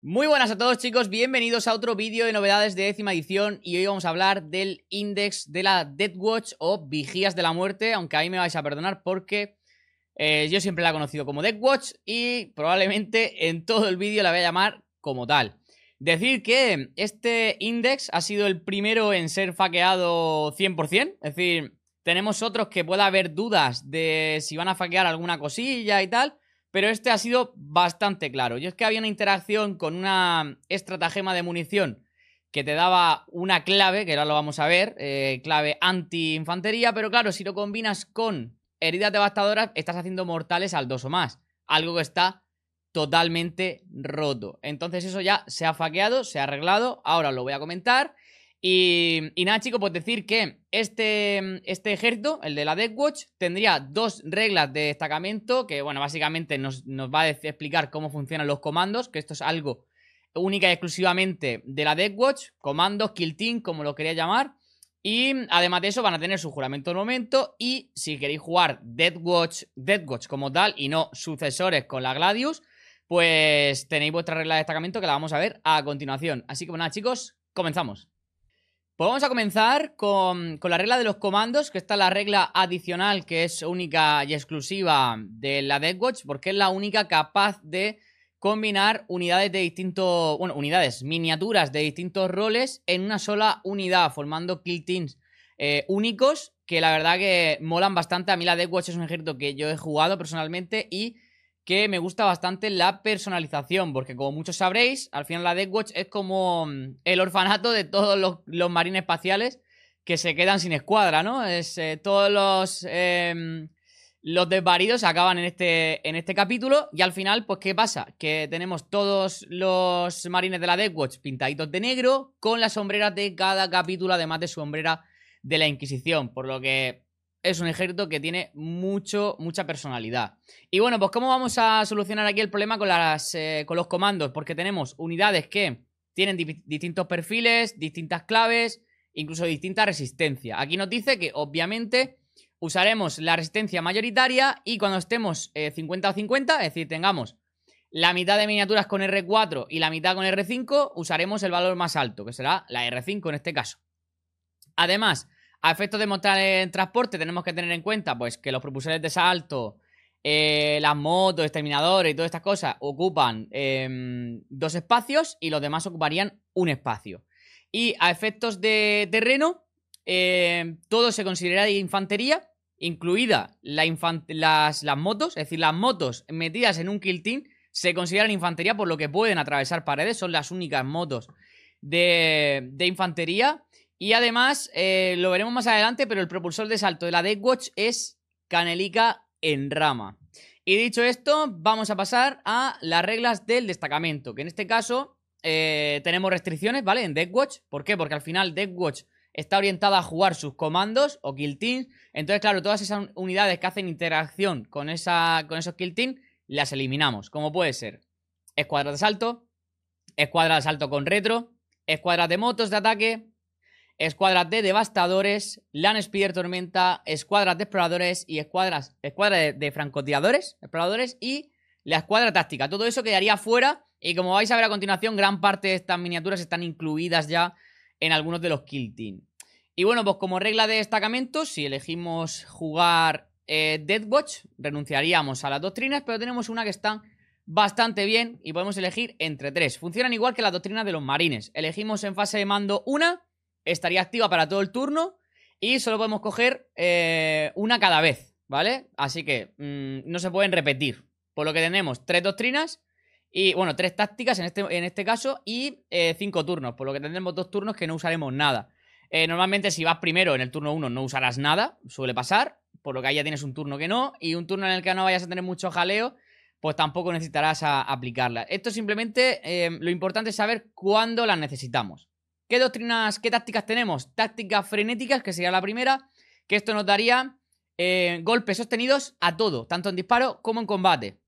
Muy buenas a todos chicos, bienvenidos a otro vídeo de novedades de décima edición y hoy vamos a hablar del index de la Dead Watch o Vigías de la Muerte, aunque ahí me vais a perdonar porque eh, yo siempre la he conocido como Dead Watch y probablemente en todo el vídeo la voy a llamar como tal. Decir que este index ha sido el primero en ser faqueado 100%, es decir, tenemos otros que pueda haber dudas de si van a faquear alguna cosilla y tal, pero este ha sido bastante claro. Y es que había una interacción con una estratagema de munición que te daba una clave, que ahora lo vamos a ver, eh, clave anti-infantería, pero claro, si lo combinas con heridas devastadoras, estás haciendo mortales al dos o más, algo que está totalmente roto. Entonces eso ya se ha faqueado, se ha arreglado, ahora lo voy a comentar y, nada, chicos, pues decir que este, este ejército, el de la Death Watch, tendría dos reglas de destacamento que, bueno, básicamente nos, va a explicar cómo funcionan los comandos, que esto es algo única y exclusivamente de la Death Watch, comandos, kill team, como lo quería llamar. Y además de eso van a tener su juramento de momento y si queréis jugar Death Watch, Watch como tal y no sucesores con la Gladius, pues tenéis vuestra regla de destacamento que la vamos a ver a continuación. Así que bueno, pues nada chicos, comenzamos. Pues vamos a comenzar con, la regla de los comandos, que está la regla adicional que es única y exclusiva de la Watch porque es la única capaz de combinar unidades de distintos, bueno, unidades, miniaturas de distintos roles en una sola unidad, formando kill eh, únicos, que la verdad que molan bastante. A mí la Watch es un ejército que yo he jugado personalmente y que me gusta bastante la personalización, porque como muchos sabréis, al final la Watch es como mm, el orfanato de todos los, marines espaciales que se quedan sin escuadra, ¿no? Es, eh, todos los, em, los desvaridos acaban en este, en este capítulo y al final, pues, ¿qué pasa? Que tenemos todos los marines de la Watch pintaditos de negro con las sombreras de cada capítulo, además de su sombrera de la Inquisición, por lo que es un ejército que tiene mucho, mucha personalidad. Y bueno, pues ¿cómo vamos a solucionar aquí el problema con, las, eh, con los comandos? Porque tenemos unidades que tienen distintos perfiles, distintas claves, incluso distinta resistencia. Aquí nos dice que obviamente usaremos la resistencia mayoritaria y cuando estemos 50 eh, o 50, es decir, tengamos la mitad de miniaturas con R4 y la mitad con R5, usaremos el valor más alto, que será la R5 en este caso. Además, a efectos de montar en transporte tenemos que tener en cuenta pues que los propulsores de salto, eh, las motos, exterminadores y todas estas cosas ocupan em, dos espacios y los demás ocuparían un espacio. Y a efectos de terreno, em, todo se considera de infantería, incluida las, motos, es decir, las motos metidas en un quiltín se consideran infantería por lo que pueden atravesar paredes, son las únicas motos de infantería y además, eh, lo veremos más adelante, pero el propulsor de salto de la Watch es Canelica en rama. Y dicho esto, vamos a pasar a las reglas del destacamento, que en este caso eh, tenemos restricciones, ¿vale? En Watch. ¿Por qué? Porque al final Watch está orientada a jugar sus comandos o kill Entonces, claro, todas esas unidades que hacen interacción con, esa, con esos kill teams, las eliminamos. Como puede ser escuadra de salto, escuadra de salto con retro, escuadra de motos de ataque, escuadras de devastadores, Land Speeder Tormenta, escuadras de exploradores y escuadras, escuadras de, francotiradores, exploradores y la escuadra táctica. Todo eso quedaría fuera y como vais a ver a continuación, gran parte de estas miniaturas están incluidas ya en algunos de los kill team. Y bueno, pues como regla de destacamento, si elegimos jugar eh, Watch, renunciaríamos a las doctrinas, pero tenemos una que está bastante bien y podemos elegir entre tres. Funcionan igual que las doctrinas de los marines. Elegimos en fase de mando una estaría activa para todo el turno y solo podemos coger eh, una cada vez, ¿vale? Así que mm, no se pueden repetir. Por lo que tenemos tres doctrinas y, bueno, tres tácticas en este, en este caso y eh, cinco turnos. Por lo que tendremos dos turnos que no usaremos nada. Eh, normalmente si vas primero en el turno 1 no usarás nada, suele pasar, por lo que ahí ya tienes un turno que no, y un turno en el que no vayas a tener mucho jaleo, pues tampoco necesitarás aplicarla. Esto simplemente, lo importante es saber cuándo las necesitamos. ¿Qué doctrinas, qué tácticas tenemos? Tácticas frenéticas, que sería la primera, que esto nos daría eh, golpes sostenidos a todo, tanto en disparo como en combate.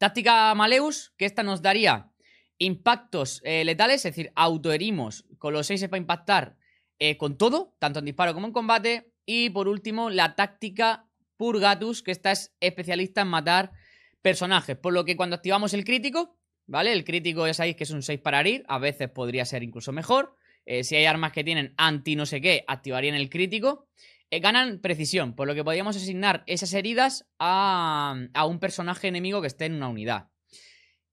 Táctica Maleus, que esta nos daría impactos eh, letales, es decir, autoherimos con los 6 para impactar eh, con todo, tanto en disparo como en combate. Y por último, la táctica Purgatus, que esta es especialista en matar personajes, por lo que cuando activamos el crítico, ¿vale? El crítico ya sabéis que es un 6 para herir, a veces podría ser incluso mejor. Eh, si hay armas que tienen anti no sé qué, activarían el crítico. Eh, ganan precisión, por lo que podríamos asignar esas heridas a, un personaje enemigo que esté en una unidad.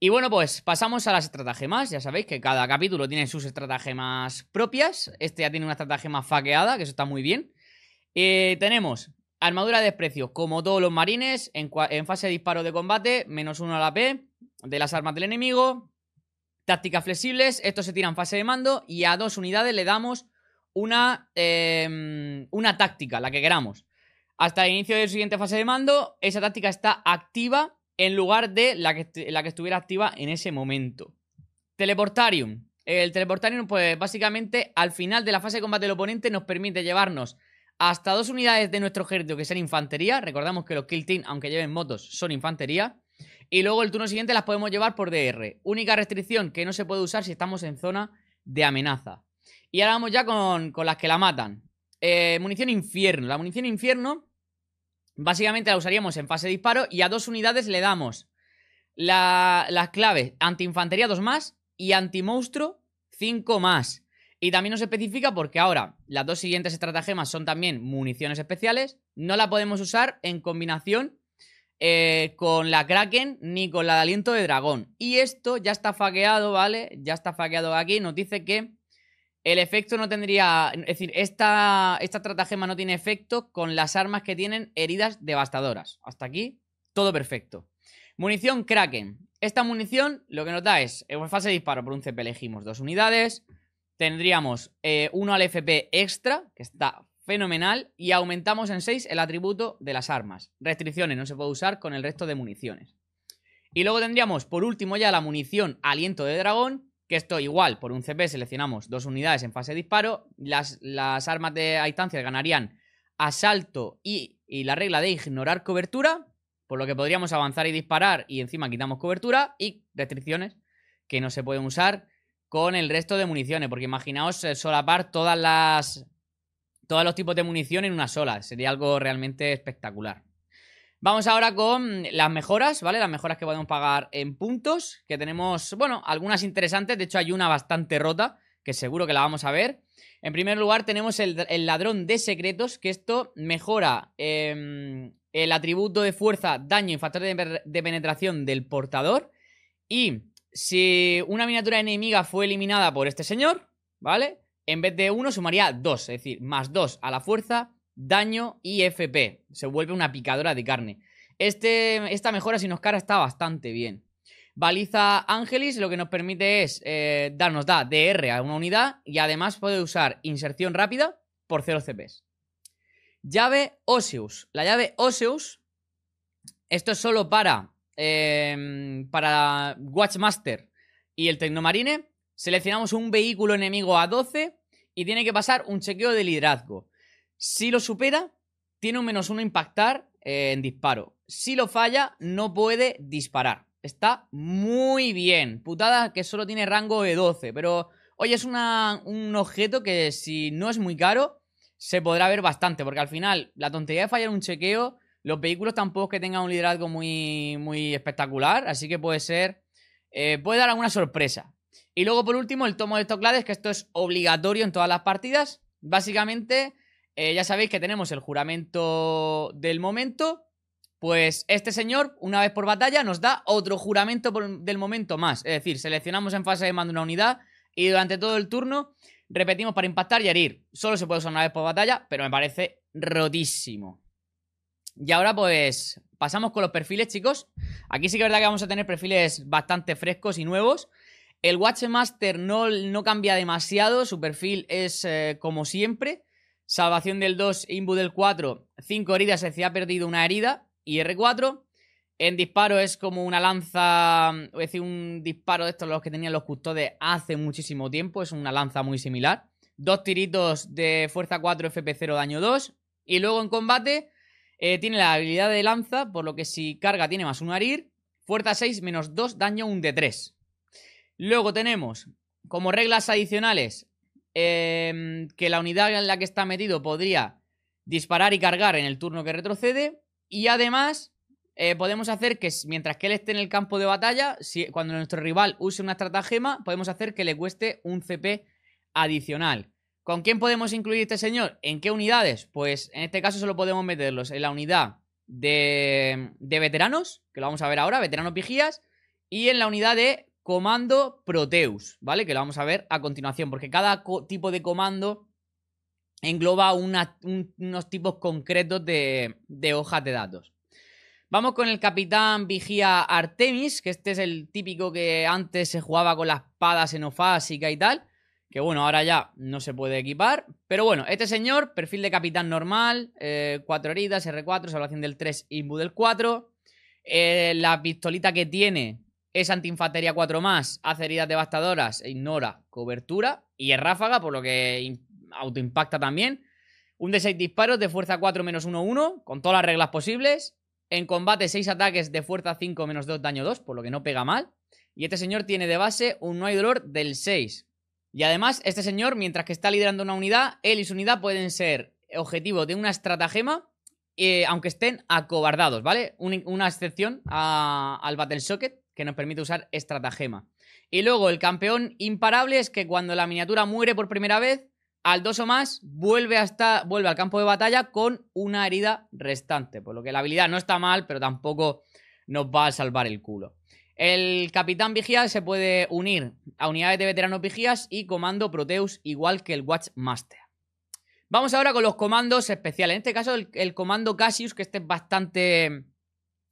Y bueno, pues pasamos a las estratagemas. Ya sabéis que cada capítulo tiene sus estratagemas propias. Este ya tiene una estratagema faqueada, que eso está muy bien. Eh, tenemos armadura de desprecio, como todos los marines, en, en, fase de disparo de combate, menos uno a la P de las armas del enemigo. Tácticas flexibles, estos se tiran fase de mando y a dos unidades le damos una, em, una táctica, la que queramos. Hasta el inicio de la siguiente fase de mando, esa táctica está activa en lugar de la que, la que estuviera activa en ese momento. Teleportarium. El Teleportarium, pues básicamente al final de la fase de combate del oponente nos permite llevarnos hasta dos unidades de nuestro ejército que sean infantería. Recordamos que los Kill Team, aunque lleven motos, son infantería. Y luego el turno siguiente las podemos llevar por DR. Única restricción que no se puede usar si estamos en zona de amenaza. Y ahora vamos ya con, las que la matan. Eh, munición infierno. La munición infierno básicamente la usaríamos en fase de disparo y a dos unidades le damos las claves antiinfantería 2 más y monstruo 5 más. Y también nos especifica porque ahora las dos siguientes estratagemas son también municiones especiales. No la podemos usar en combinación eh, con la Kraken ni con la de aliento de dragón. Y esto ya está faqueado, ¿vale? Ya está faqueado aquí. Nos dice que el efecto no tendría. Es decir, esta, esta tratagema no tiene efecto con las armas que tienen heridas devastadoras. Hasta aquí, todo perfecto. Munición Kraken. Esta munición lo que nos da es. En fase de disparo por un CP elegimos dos unidades. Tendríamos eh, uno al FP extra, que está fenomenal y aumentamos en 6 el atributo de las armas. Restricciones, no se puede usar con el resto de municiones. Y luego tendríamos por último ya la munición aliento de dragón, que esto igual, por un CP seleccionamos dos unidades en fase de disparo, las, armas de a distancia ganarían asalto y, y la regla de ignorar cobertura, por lo que podríamos avanzar y disparar y encima quitamos cobertura y restricciones que no se pueden usar con el resto de municiones, porque imaginaos eh, solapar todas las todos los tipos de munición en una sola. Sería algo realmente espectacular. Vamos ahora con las mejoras, ¿vale? Las mejoras que podemos pagar en puntos, que tenemos, bueno, algunas interesantes, de hecho hay una bastante rota, que seguro que la vamos a ver. En primer lugar tenemos el, ladrón de secretos, que esto mejora em, el atributo de fuerza, daño y factor de, de penetración del portador. Y si una miniatura enemiga fue eliminada por este señor, ¿vale? en vez de 1 sumaría 2, es decir, más 2 a la fuerza, daño y FP. Se vuelve una picadora de carne. Este, esta mejora si nos cara, está bastante bien. Baliza Ángelis, lo que nos permite es eh, darnos da DR a una unidad y además puede usar inserción rápida por 0 CPs. Llave Oseus. La llave Oseus, esto es solo para, em, para Watchmaster y el Tecnomarine. Seleccionamos un vehículo enemigo a 12 y tiene que pasar un chequeo de liderazgo. Si lo supera, tiene un menos uno impactar eh, en disparo. Si lo falla, no puede disparar. Está muy bien. Putada que solo tiene rango de 12, pero hoy es un objeto que si no es muy caro, se podrá ver bastante, porque al final la tontería de fallar un chequeo, los vehículos tampoco que tengan un liderazgo muy, muy espectacular, así que puede ser, eh, puede dar alguna sorpresa. Y luego, por último, el tomo de estos claves, que esto es obligatorio en todas las partidas. Básicamente, eh, ya sabéis que tenemos el juramento del momento. Pues este señor, una vez por batalla, nos da otro juramento del momento más. Es decir, seleccionamos en fase de mando una unidad y durante todo el turno repetimos para impactar y herir. Solo se puede usar una vez por batalla, pero me parece rotísimo. Y ahora pues pasamos con los perfiles, chicos. Aquí sí que es verdad que vamos a tener perfiles bastante frescos y nuevos. El Watchmaster no, no cambia demasiado, su perfil es eh, como siempre. Salvación del 2, Imbu del 4, 5 heridas, decir, ha perdido una herida. Y R4, en disparo es como una lanza, es decir, un disparo de estos los que tenían los custodes hace muchísimo tiempo, es una lanza muy similar. Dos tiritos de fuerza 4, FP0, daño 2. Y luego en combate eh, tiene la habilidad de lanza, por lo que si carga tiene más un herir. Fuerza 6, menos 2, daño 1 de 3. Luego tenemos como reglas adicionales em, que la unidad en la que está metido podría disparar y cargar en el turno que retrocede. Y además eh, podemos hacer que mientras que él esté en el campo de batalla, si, cuando nuestro rival use una estratagema, podemos hacer que le cueste un CP adicional. ¿Con quién podemos incluir este señor? ¿En qué unidades? Pues en este caso solo podemos meterlos en la unidad de, de veteranos, que lo vamos a ver ahora, veteranos vigías, y en la unidad de comando Proteus, ¿vale? Que lo vamos a ver a continuación, porque cada tipo de comando engloba unos tipos concretos de, hojas de datos. Vamos con el capitán vigía Artemis, que este es el típico que antes se jugaba con la espada xenofásica y tal, que bueno, ahora ya no se puede equipar. Pero bueno, este señor, perfil de capitán normal, eh, cuatro heridas, R4, salvación del 3, inbu del 4. Eh, la pistolita que tiene es antiinfantería 4 más, hace heridas devastadoras, e ignora cobertura y es ráfaga, por lo que autoimpacta también. Un de 6 disparos de fuerza 4 menos 1, 1, con todas las reglas posibles. En combate 6 ataques de fuerza 5 menos 2, daño 2, por lo que no pega mal. Y este señor tiene de base un no hay dolor del 6. Y además, este señor, mientras que está liderando una unidad, él y su unidad pueden ser objetivo de una estratagema, eh, aunque estén acobardados, ¿vale? una excepción al Battle Socket, que nos permite usar estratagema. Y luego el campeón imparable es que cuando la miniatura muere por primera vez, al dos o más vuelve, hasta, vuelve al campo de batalla con una herida restante. Por lo que la habilidad no está mal, pero tampoco nos va a salvar el culo. El capitán vigía se puede unir a unidades de veteranos vigías y comando Proteus, igual que el Watchmaster. Vamos ahora con los comandos especiales. En este caso, el, comando Cassius, que este es bastante,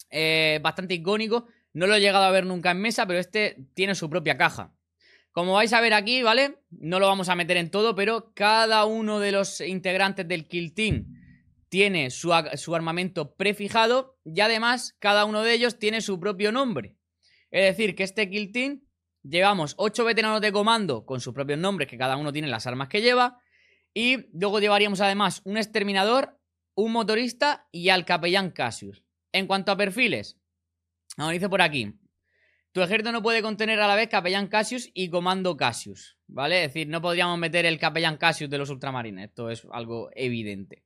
eh, bastante icónico, no lo he llegado a ver nunca en mesa, pero este tiene su propia caja. Como vais a ver aquí, ¿vale? No lo vamos a meter en todo, pero cada uno de los integrantes del Kill Team tiene su, armamento prefijado y además cada uno de ellos tiene su propio nombre. Es decir, que este Kill Team llevamos 8 veteranos de comando con sus propios nombres, que cada uno tiene las armas que lleva. Y luego llevaríamos además un exterminador, un motorista y al capellán Cassius. En cuanto a perfiles, Ahora dice por aquí. Tu ejército no puede contener a la vez Capellán Cassius y Comando Cassius, ¿vale? Es decir, no podríamos meter el Capellán Cassius de los ultramarines. Esto es algo evidente.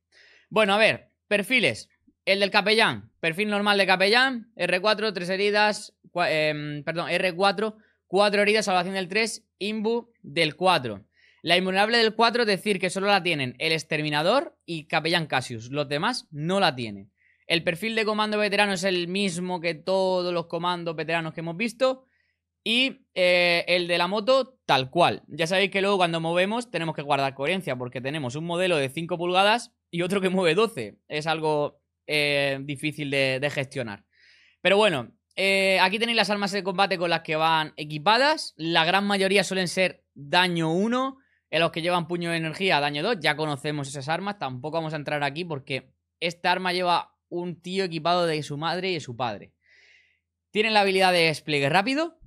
Bueno, a ver, perfiles. El del Capellán, perfil normal de Capellán, R4, 3 heridas, em, perdón, R4, 4 heridas, salvación del 3, Imbu del 4. La inmuneable del 4 es decir que solo la tienen el Exterminador y Capellán Cassius. Los demás no la tienen. El perfil de comando veterano es el mismo que todos los comandos veteranos que hemos visto. Y eh, el de la moto, tal cual. Ya sabéis que luego cuando movemos tenemos que guardar coherencia porque tenemos un modelo de 5 pulgadas y otro que mueve 12. Es algo eh, difícil de, gestionar. Pero bueno, eh, aquí tenéis las armas de combate con las que van equipadas. La gran mayoría suelen ser daño 1. En los que llevan puño de energía, daño 2. Ya conocemos esas armas. Tampoco vamos a entrar aquí porque esta arma lleva un tío equipado de su madre y de su padre. Tienen la habilidad de despliegue rápido.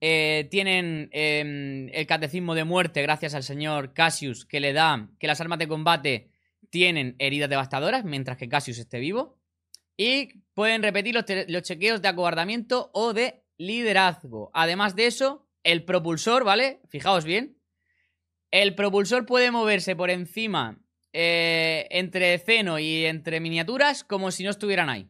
Eh, tienen em, el catecismo de muerte gracias al señor Cassius que le da que las armas de combate tienen heridas devastadoras mientras que Cassius esté vivo. Y pueden repetir los, los chequeos de acobardamiento o de liderazgo. Además de eso, el propulsor, ¿vale? Fijaos bien. El propulsor puede moverse por encima eh, entre ceno y entre miniaturas como si no estuvieran ahí.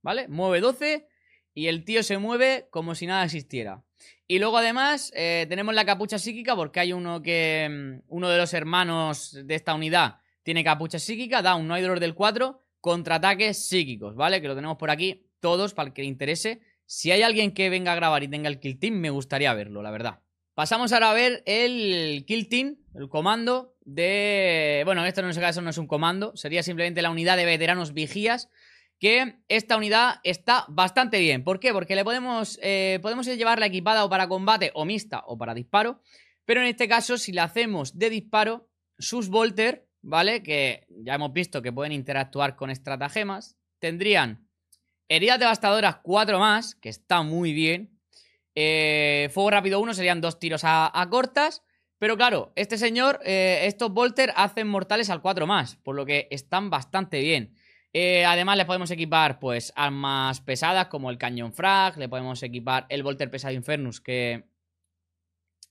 ¿Vale? Mueve 12 y el tío se mueve como si nada existiera. Y luego además eh, tenemos la capucha psíquica porque hay uno que... Mm, uno de los hermanos de esta unidad tiene capucha psíquica, da un no hay dolor del 4, contraataques psíquicos, ¿vale? Que lo tenemos por aquí todos para el que le interese. Si hay alguien que venga a grabar y tenga el kill team, me gustaría verlo, la verdad. Pasamos ahora a ver el kill team el comando de... Bueno, esto en este caso no es un comando, sería simplemente la unidad de veteranos vigías, que esta unidad está bastante bien. ¿Por qué? Porque le podemos, eh, podemos llevarla equipada o para combate o mixta o para disparo, pero en este caso si la hacemos de disparo, sus Volter, ¿vale? Que ya hemos visto que pueden interactuar con estratagemas, tendrían heridas devastadoras 4 más, que está muy bien, eh, fuego rápido 1 serían dos tiros a cortas, pero claro, este señor, eh, estos Volter hacen mortales al 4 más, por lo que están bastante bien. Eh, además, le podemos equipar pues armas pesadas como el cañón frag, le podemos equipar el Volter pesado Infernus, que,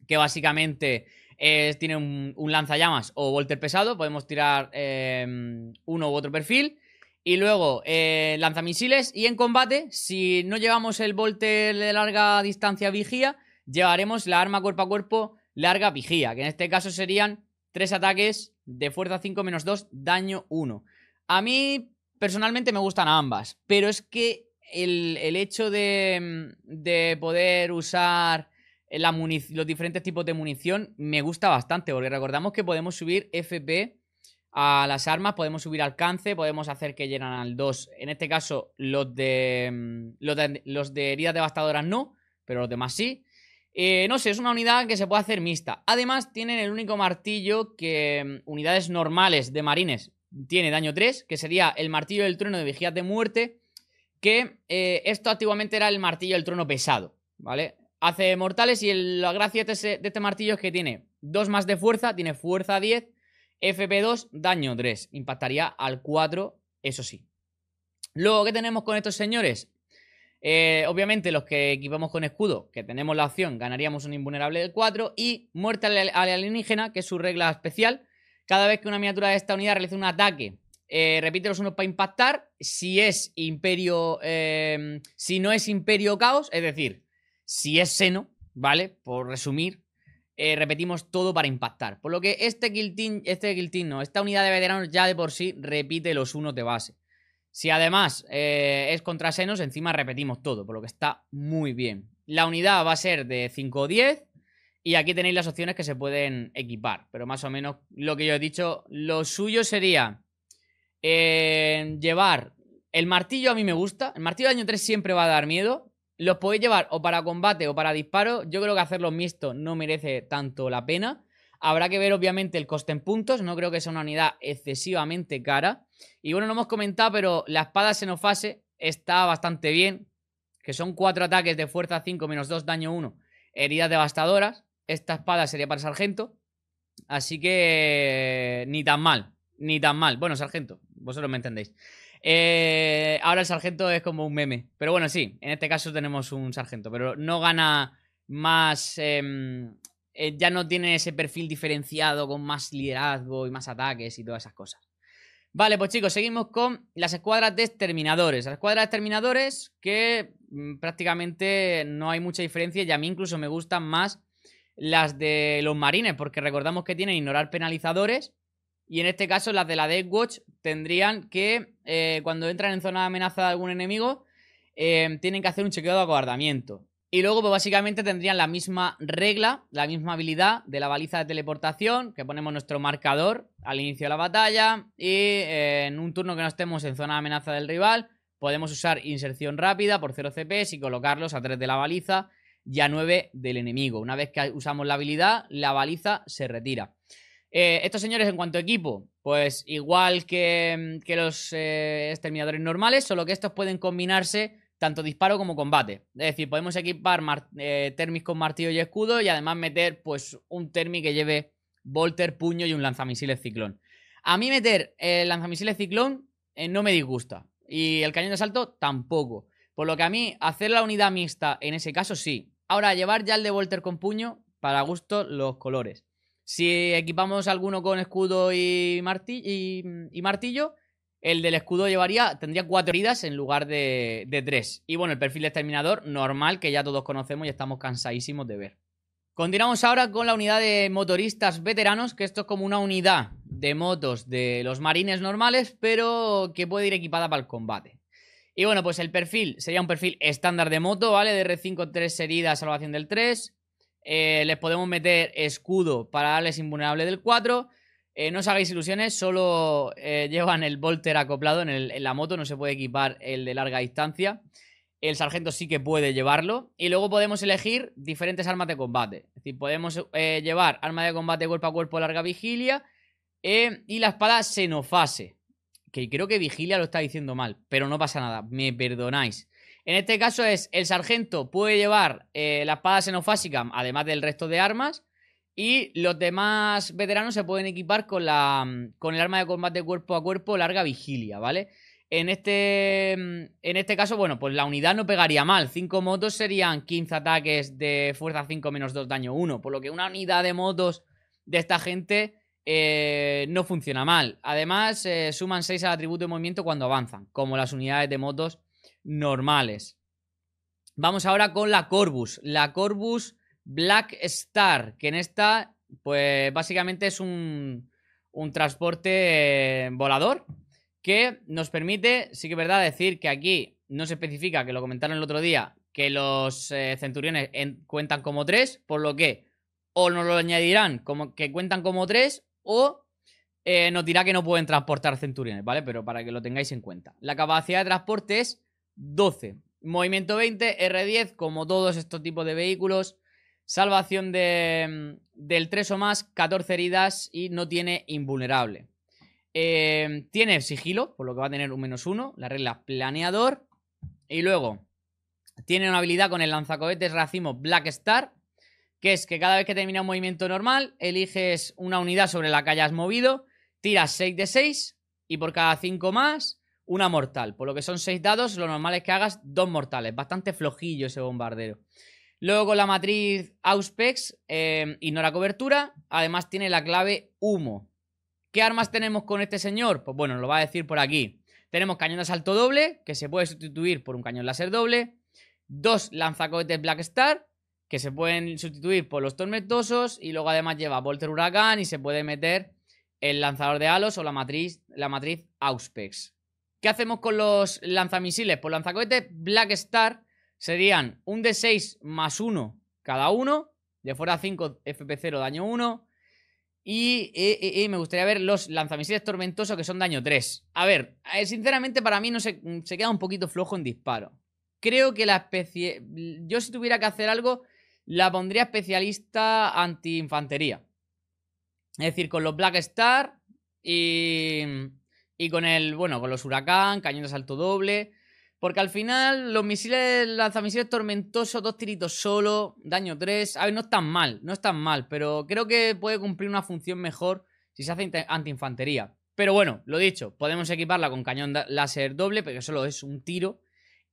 que básicamente eh, tiene un, un, lanzallamas o Volter pesado, podemos tirar em, uno u otro perfil. Y luego, lanzamisiles y en combate, si no llevamos el Volter de larga distancia vigía, llevaremos la arma cuerpo a cuerpo larga vigía, que en este caso serían tres ataques de fuerza 5 menos 2, daño 1. A mí personalmente me gustan ambas, pero es que el, hecho de, mm, de, poder usar los diferentes tipos de munición me gusta bastante, porque recordamos que podemos subir FP a las armas, podemos subir alcance, podemos hacer que llenan al 2. En este caso, los de, mm, los de, los de heridas devastadoras no, pero los demás sí. Eh, no sé, es una unidad que se puede hacer mixta. Además, tienen el único martillo que mm, unidades normales de marines tiene daño 3, que sería el martillo del trono de vigía de muerte, que eh, esto antiguamente era el martillo del trono pesado, ¿vale? Hace mortales y la gracia de de este, martillo es que tiene 2 más de fuerza, tiene fuerza 10, FP2, daño 3. Impactaría al 4, eso sí. Luego, ¿qué tenemos con estos señores? Eh, obviamente, los que equipamos con escudo, que tenemos la opción, ganaríamos un invulnerable del 4. Y muerte al, alienígena, que es su regla especial. Cada vez que una miniatura de esta unidad realiza un ataque, eh, repite los unos para impactar. Si es imperio. Em, si no es imperio caos, es decir, si es seno, ¿vale? Por resumir, eh, repetimos todo para impactar. Por lo que este kill este esta unidad de veteranos ya de por sí repite los unos de base. Si además eh, es contra senos, encima repetimos todo, por lo que está muy bien. La unidad va a ser de 5 o 10 y aquí tenéis las opciones que se pueden equipar, pero más o menos lo que yo he dicho, lo suyo sería eh, llevar el martillo, a mí me gusta, el martillo de año 3 siempre va a dar miedo, los podéis llevar o para combate o para disparo, yo creo que hacerlos mixto no merece tanto la pena. Habrá que ver obviamente el coste en puntos, no creo que sea una unidad excesivamente cara. Y bueno, no hemos comentado, pero la espada xenofase está bastante bien, que son cuatro ataques de fuerza 5 menos 2, daño 1, heridas devastadoras. Esta espada sería para sargento, así que ni tan mal, ni tan mal. Bueno, sargento, vosotros me entendéis. Eh, ahora el sargento es como un meme, pero bueno, sí, en este caso tenemos un sargento, pero no gana más em, eh, ya no tiene ese perfil diferenciado con más liderazgo y más ataques y todas esas cosas. Vale, pues chicos, seguimos con las escuadras de exterminadores. Las escuadras de exterminadores que mm, prácticamente no hay mucha diferencia y a mí incluso me gustan más las de los marines, porque recordamos que tienen ignorar penalizadores y en este caso las de la Death Watch tendrían que, eh, cuando entran en zona de amenaza de algún enemigo, eh, tienen que hacer un chequeo de aguardamiento. Y luego, pues básicamente tendrían la misma regla, la misma habilidad de la baliza de teleportación, que ponemos nuestro marcador al inicio de la batalla. Y eh, en un turno que no estemos en zona de amenaza del rival, podemos usar inserción rápida por 0 CPs y colocarlos a 3 de la baliza y a 9 del enemigo. Una vez que usamos la habilidad, la baliza se retira. Eh, estos señores, en cuanto a equipo, pues igual que, los eh, exterminadores normales, solo que estos pueden combinarse tanto disparo como combate. Es decir, podemos equipar eh, termis con martillo y escudo y además meter pues un termi que lleve volter, puño y un lanzamisiles ciclón. A mí meter el eh, lanzamisiles ciclón eh, no me disgusta y el cañón de salto tampoco. Por lo que a mí hacer la unidad mixta en ese caso sí. Ahora llevar ya el de volter con puño para gusto los colores. Si equipamos alguno con escudo y martillo, el del escudo llevaría, tendría cuatro heridas en lugar de, tres. Y bueno, el perfil de exterminador normal que ya todos conocemos y estamos cansadísimos de ver. Continuamos ahora con la unidad de motoristas veteranos, que esto es como una unidad de motos de los marines normales, pero que puede ir equipada para el combate. Y bueno, pues el perfil sería un perfil estándar de moto, ¿vale? De R5, 3 heridas, salvación del 3. Eh, les podemos meter escudo para darles invulnerable del 4. Eh, no os hagáis ilusiones, solo eh, llevan el Volter acoplado en, la moto, no se puede equipar el de larga distancia. El sargento sí que puede llevarlo. Y luego podemos elegir diferentes armas de combate. Es decir, podemos eh, llevar arma de combate cuerpo a cuerpo larga vigilia y la espada xenofase. Que creo que vigilia lo está diciendo mal, pero no pasa nada, me perdonáis. En este caso es el sargento puede llevar la espada xenofásica, además del resto de armas. Y los demás veteranos se pueden equipar con, la, mm, con el arma de combate cuerpo a cuerpo larga vigilia, ¿vale? En este, mm, en este caso, bueno, pues la unidad no pegaría mal. 5 motos serían 15 ataques de fuerza 5 menos 2 daño 1. Por lo que una unidad de motos de esta gente eh, no funciona mal. Además, eh, suman 6 al atributo de movimiento cuando avanzan, como las unidades de motos normales. Vamos ahora con la Corbus. La Corbus Black Star, que en esta, pues básicamente es un, un transporte eh, volador que nos permite, sí que es verdad, decir que aquí no se especifica, que lo comentaron el otro día, que los eh, centuriones cuentan como tres, por lo que o nos lo añadirán como que cuentan como tres o eh, nos dirá que no pueden transportar centuriones, ¿vale? Pero para que lo tengáis en cuenta. La capacidad de transporte es 12. Movimiento 20, R10, como todos estos tipos de vehículos, Salvación mm, del 3 o más, 14 heridas y no tiene invulnerable. Em, tiene sigilo, por lo que va a tener un menos uno. La regla planeador. Y luego tiene una habilidad con el lanzacohetes racimo Black Star, que es que cada vez que termina un movimiento normal, eliges una unidad sobre la que hayas movido, tiras 6 de 6 y por cada 5 más, una mortal. Por lo que son 6 dados, lo normal es que hagas dos mortales. Bastante flojillo ese bombardero. Luego con la matriz Auspex no em, ignora cobertura. Además tiene la clave humo. ¿Qué armas tenemos con este señor? Pues bueno, lo va a decir por aquí. Tenemos cañón de asalto doble, que se puede sustituir por un cañón láser doble. Dos lanzacohetes Black Star, que se pueden sustituir por los tormentosos. Y luego además lleva Volter Huracán y se puede meter el lanzador de halos o la matriz, la matriz Auspex. ¿Qué hacemos con los lanzamisiles? Pues lanzacohetes Black Star serían un D6 más uno cada uno, de fuera 5 FP0 daño 1. Y, e, e, e, me gustaría ver los lanzamisiles tormentosos que son daño 3. A ver, eh, sinceramente para mí no mm, se, queda un poquito flojo en disparo. Creo que la especie... Mm, yo si tuviera que hacer algo, la pondría especialista anti-infantería. Es decir, con los Black Star y, y con el... Bueno, con los Huracán, cañón de salto doble. Porque al final, los misiles, lanzamisiles tormentosos, dos tiritos solo, daño tres A ver, no están mal, no están mal, pero creo que puede cumplir una función mejor si se hace antiinfantería. Pero bueno, lo dicho, podemos equiparla con cañón láser doble, porque solo es un tiro.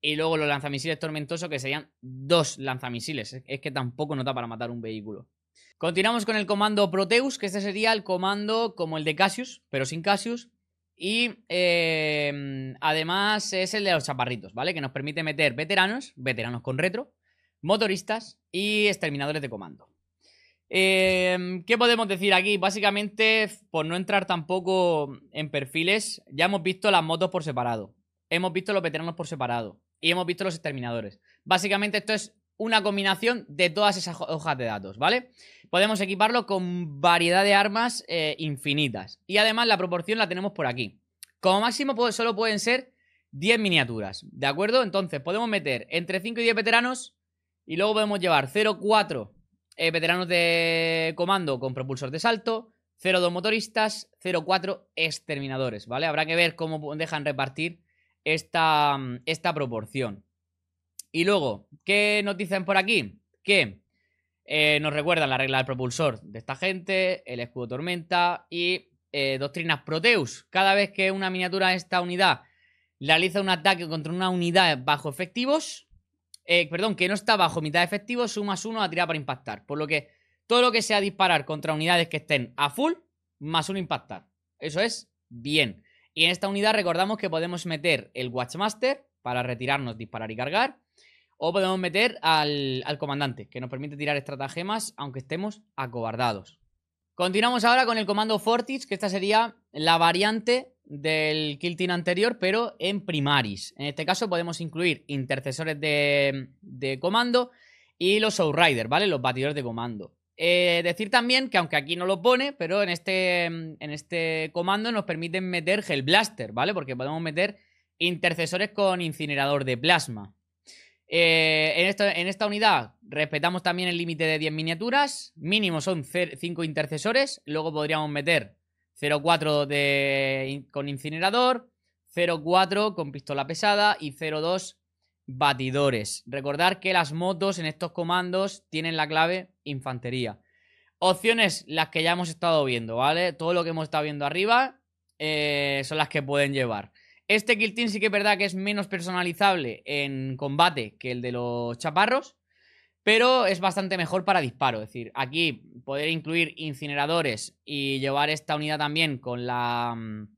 Y luego los lanzamisiles tormentosos, que serían dos lanzamisiles. Es que tampoco nota para matar un vehículo. Continuamos con el comando Proteus, que este sería el comando como el de Cassius, pero sin Cassius, y em, además es el de los chaparritos, ¿vale? Que nos permite meter veteranos, veteranos con retro, motoristas y exterminadores de comando. Em, ¿Qué podemos decir aquí? Básicamente, por no entrar tampoco en perfiles, ya hemos visto las motos por separado, hemos visto los veteranos por separado y hemos visto los exterminadores. Básicamente esto es una combinación de todas esas hojas de datos, ¿vale? Podemos equiparlo con variedad de armas eh, infinitas. Y además la proporción la tenemos por aquí. Como máximo solo pueden ser 10 miniaturas, ¿de acuerdo? Entonces podemos meter entre 5 y 10 veteranos y luego podemos llevar 0,4 eh, veteranos de comando con propulsor de salto, 0-2 motoristas, 0,4 exterminadores, ¿vale? Habrá que ver cómo dejan repartir esta, esta proporción. Y luego, ¿qué nos dicen por aquí? Que eh, nos recuerdan la regla del propulsor de esta gente, el escudo tormenta y eh, doctrinas Proteus. Cada vez que una miniatura de esta unidad realiza un ataque contra una unidad bajo efectivos, eh, perdón, que no está bajo mitad de efectivos, sumas uno a tirar para impactar. Por lo que todo lo que sea disparar contra unidades que estén a full, más uno impactar. Eso es bien. Y en esta unidad recordamos que podemos meter el Watchmaster para retirarnos, disparar y cargar. O podemos meter al, comandante, que nos permite tirar estratagemas aunque estemos acobardados. Continuamos ahora con el comando Fortis, que esta sería la variante del kill anterior, pero en primaris. En este caso podemos incluir intercesores de, comando y los outriders, ¿vale? Los batidores de comando. Eh, decir también que aunque aquí no lo pone, pero en este, en este comando nos permiten meter Hellblaster, ¿vale? Porque podemos meter intercesores con incinerador de plasma. Eh, en, esta, unidad respetamos también el límite de 10 miniaturas. Mínimo son 5 intercesores. Luego podríamos meter 0,4 con incinerador, 0,4 con pistola pesada y 0,2 batidores. Recordar que las motos en estos comandos tienen la clave infantería. Opciones las que ya hemos estado viendo, ¿vale? Todo lo que hemos estado viendo arriba eh, son las que pueden llevar. Este kill sí que es verdad que es menos personalizable en combate que el de los chaparros, pero es bastante mejor para disparo. Es decir, aquí poder incluir incineradores y llevar esta unidad también con la. Mm,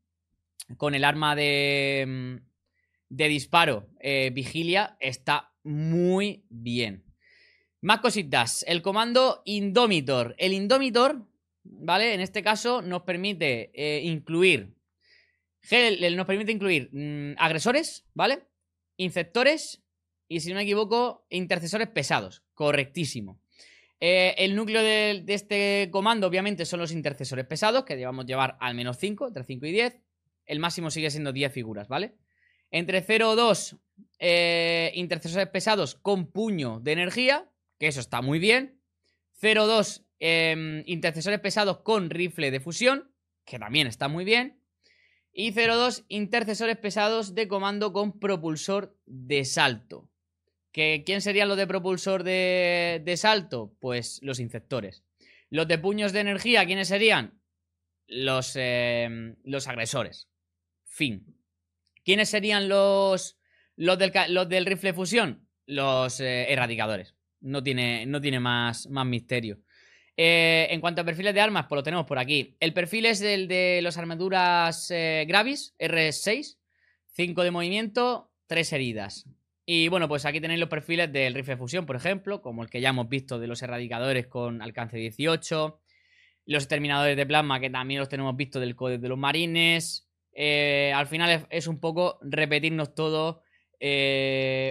con el arma de. Mm, de disparo, eh, vigilia, está muy bien. Más cositas. El comando Indomitor. El Indomitor, ¿vale? En este caso nos permite eh, incluir Gel nos permite incluir mm, agresores, ¿vale? Infectores y, si no me equivoco, intercesores pesados. Correctísimo. Eh, el núcleo de, este comando, obviamente, son los intercesores pesados, que debemos llevar al menos 5, entre 5 y 10. El máximo sigue siendo 10 figuras, ¿vale? Entre 0 2, eh, intercesores pesados con puño de energía, que eso está muy bien. 0 2, em, intercesores pesados con rifle de fusión, que también está muy bien. Y 02, intercesores pesados de comando con propulsor de salto. ¿Que, ¿Quién serían los de propulsor de, salto? Pues los insectores Los de puños de energía, ¿quiénes serían? Los, em, los agresores. Fin. ¿Quiénes serían los, los, del, los del rifle fusión? Los eh, erradicadores. No tiene, no tiene más, más misterio. Eh, en cuanto a perfiles de armas, pues lo tenemos por aquí. El perfil es el de las armaduras eh, Gravis, R6, 5 de movimiento, 3 heridas. Y bueno, pues aquí tenéis los perfiles del rifle de fusión, por ejemplo, como el que ya hemos visto de los erradicadores con alcance 18, los exterminadores de plasma, que también los tenemos visto del Código de los Marines. Eh, al final es, un poco repetirnos todo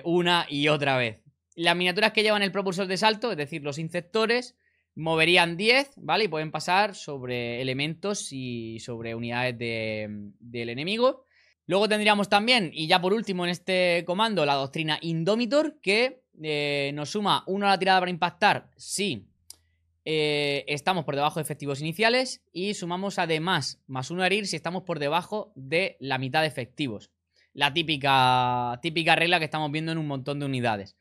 una y otra vez. Las miniaturas que llevan el propulsor de salto, es decir, los insectores, moverían 10, ¿vale? Y pueden pasar sobre elementos y sobre unidades del enemigo. Luego tendríamos también, y ya por último en este comando, la doctrina Indomitor, que eh, nos suma 1 a la tirada para impactar si eh, estamos por debajo de efectivos iniciales y sumamos además más 1 a herir si estamos por debajo de la mitad de efectivos. La típica, típica regla que estamos viendo en un montón de unidades.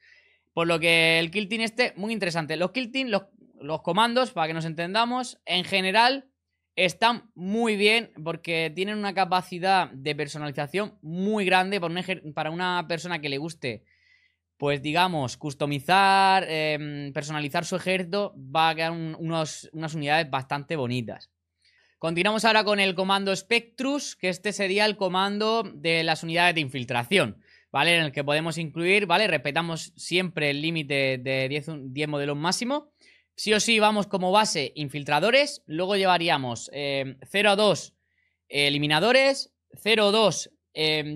Por lo que el kill este, muy interesante. Los kill los los comandos, para que nos entendamos, en general están muy bien porque tienen una capacidad de personalización muy grande para, para una persona que le guste, pues digamos, customizar, em, personalizar su ejército, va a quedar unas unidades bastante bonitas. Continuamos ahora con el comando Spectrus, que este sería el comando de las unidades de infiltración, ¿vale? En el que podemos incluir, ¿vale? Respetamos siempre el límite de 10, 10 modelos máximo Sí o sí vamos como base infiltradores, luego llevaríamos 0 eh, a 2 eh, eliminadores, 0 a 2,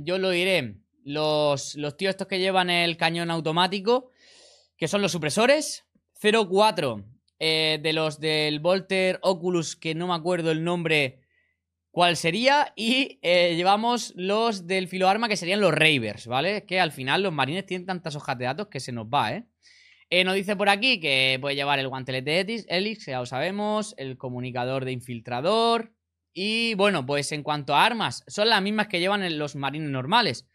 yo lo diré, los, los tíos estos que llevan el cañón automático, que son los supresores, 0 4 eh, de los del Volter Oculus, que no me acuerdo el nombre cuál sería. Y llevamos los del filoarma, que serían los Ravers, ¿vale? Que al final los marines tienen tantas hojas de datos que se nos va, ¿eh? Eh, nos dice por aquí que puede llevar el guantelete de Elix, ya lo sabemos, el comunicador de infiltrador. Y bueno, pues en cuanto a armas, son las mismas que llevan los marines normales.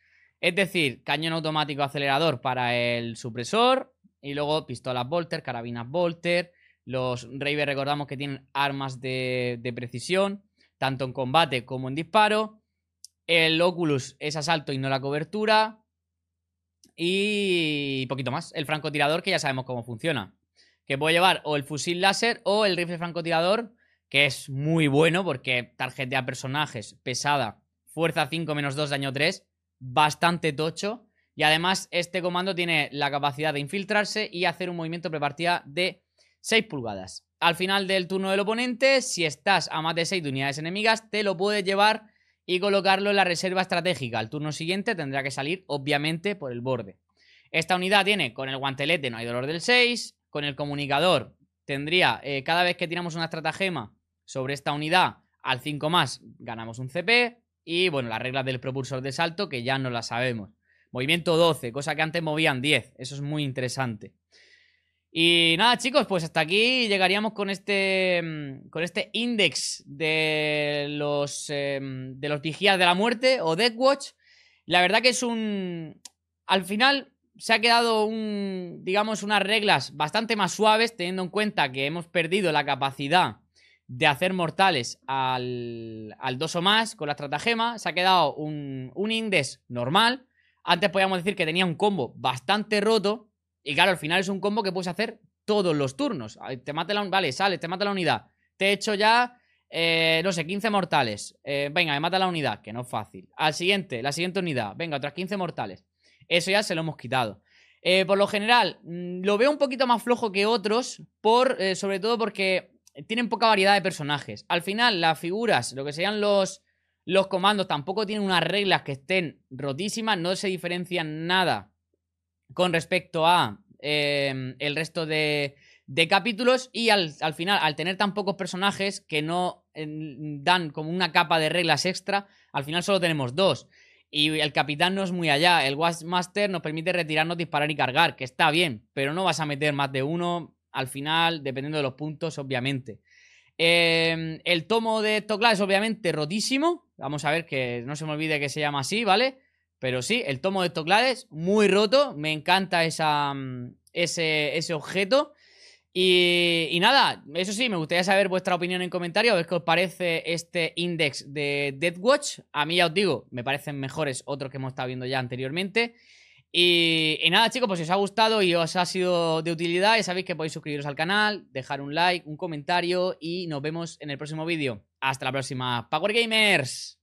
Es decir, cañón automático acelerador para el supresor. Y luego pistolas Volter, carabinas Volter. Los Raver recordamos que tienen armas de, de precisión, tanto en combate como en disparo. El Oculus es asalto y no la cobertura. Y poquito más. El francotirador, que ya sabemos cómo funciona. Que puede llevar o el fusil láser o el rifle francotirador, que es muy bueno porque tarjetea personajes, pesada, fuerza 5 menos 2, daño 3, bastante tocho. Y además este comando tiene la capacidad de infiltrarse y hacer un movimiento prepartida de 6 pulgadas. Al final del turno del oponente, si estás a más de 6 unidades enemigas, te lo puedes llevar y colocarlo en la reserva estratégica. Al turno siguiente tendrá que salir, obviamente, por el borde. Esta unidad tiene con el guantelete no hay dolor del 6, con el comunicador tendría, eh, cada vez que tiramos una estratagema sobre esta unidad al 5 más, ganamos un CP y bueno, las reglas del propulsor de salto que ya no las sabemos. Movimiento 12, cosa que antes movían 10, eso es muy interesante. Y nada, chicos, pues hasta aquí llegaríamos con este. Mm, con este index de los. Eh, mm, de los vigías de la muerte o Watch. La verdad que es un. Al final se ha quedado un. digamos, unas reglas bastante más suaves, teniendo en cuenta que hemos perdido la capacidad de hacer mortales al, al 2 o más con la estratagema. Se ha quedado un, un normal. Antes podíamos decir que tenía un combo bastante roto. Y claro, al final es un combo que puedes hacer todos los turnos. Te mata la Vale, sales, te mata la unidad. Te he hecho ya, eh, no sé, 15 mortales. Eh, venga, me mata la unidad, que no es fácil. Al siguiente, la siguiente unidad. Venga, otras 15 mortales. Eso ya se lo hemos quitado. Eh, por lo general, mm, lo veo un poquito más flojo que otros, por, sobre todo porque tienen poca variedad de personajes. Al final, las figuras, lo que sean los, los comandos, tampoco tienen unas reglas que estén rotísimas, no se diferencian nada con respecto a em, el resto de, capítulos y al, final, al tener tan pocos personajes que no dan como una capa de reglas extra, al final solo tenemos dos. Y el capitán no es muy allá. El Watchmaster nos permite retirarnos, disparar y cargar, que está bien, pero no vas a meter más de uno al final, dependiendo de los puntos, obviamente. Em, el tomo de Tocla es obviamente rotísimo. Vamos a ver que no se me olvide que se llama así, ¿vale? Pero sí, el tomo de Toclades, muy roto. Me encanta mm, ese, objeto. Y, nada, eso sí, me gustaría saber vuestra opinión en comentarios, a ver qué os parece este index de Watch. A mí ya os digo, me parecen mejores otros que hemos estado viendo ya anteriormente. Y, nada, chicos, pues si os ha gustado y os ha sido de utilidad, ya sabéis que podéis suscribiros al canal, dejar un like, un comentario y nos vemos en el próximo vídeo. Hasta la próxima, Power Gamers.